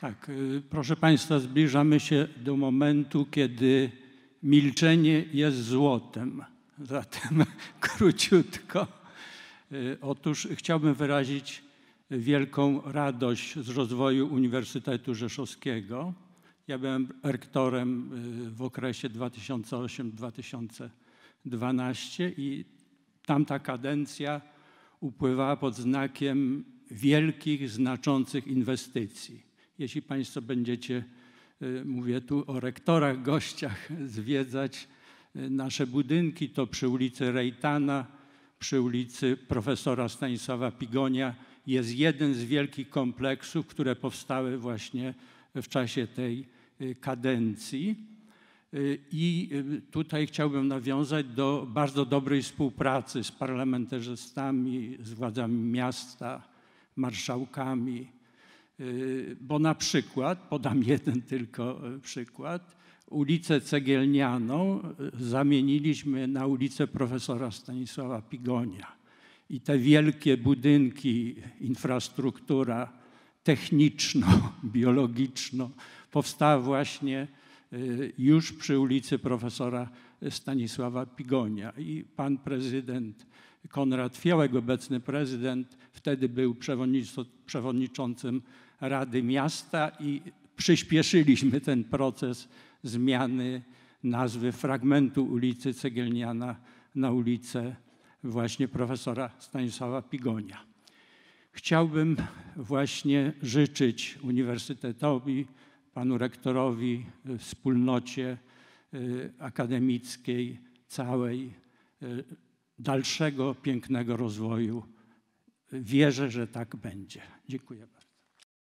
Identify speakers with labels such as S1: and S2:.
S1: Tak, y, proszę Państwa, zbliżamy się do momentu, kiedy milczenie jest złotem. Zatem króciutko. Y, otóż chciałbym wyrazić wielką radość z rozwoju Uniwersytetu Rzeszowskiego. Ja byłem rektorem y, w okresie 2008-2012 i tamta kadencja upływała pod znakiem wielkich, znaczących inwestycji jeśli Państwo będziecie, y, mówię tu o rektorach, gościach, zwiedzać y, nasze budynki, to przy ulicy Rejtana, przy ulicy profesora Stanisława Pigonia jest jeden z wielkich kompleksów, które powstały właśnie w czasie tej y, kadencji. I tutaj chciałbym nawiązać do bardzo dobrej współpracy z parlamentarzystami, z władzami miasta, marszałkami, Y, bo na przykład, podam jeden tylko e, przykład, ulicę Cegielnianą e, zamieniliśmy na ulicę profesora Stanisława Pigonia. I te wielkie budynki, infrastruktura techniczno-biologiczna powstała właśnie e, już przy ulicy profesora Stanisława Pigonia. I pan prezydent Konrad Fiołek, obecny prezydent, wtedy był przewodniczącym Rady Miasta i przyspieszyliśmy ten proces zmiany nazwy fragmentu ulicy Cegielniana na ulicę właśnie profesora Stanisława Pigonia. Chciałbym właśnie życzyć Uniwersytetowi, panu rektorowi, y, wspólnocie y, akademickiej całej y, dalszego pięknego rozwoju. Wierzę, że tak będzie. Dziękuję bardzo.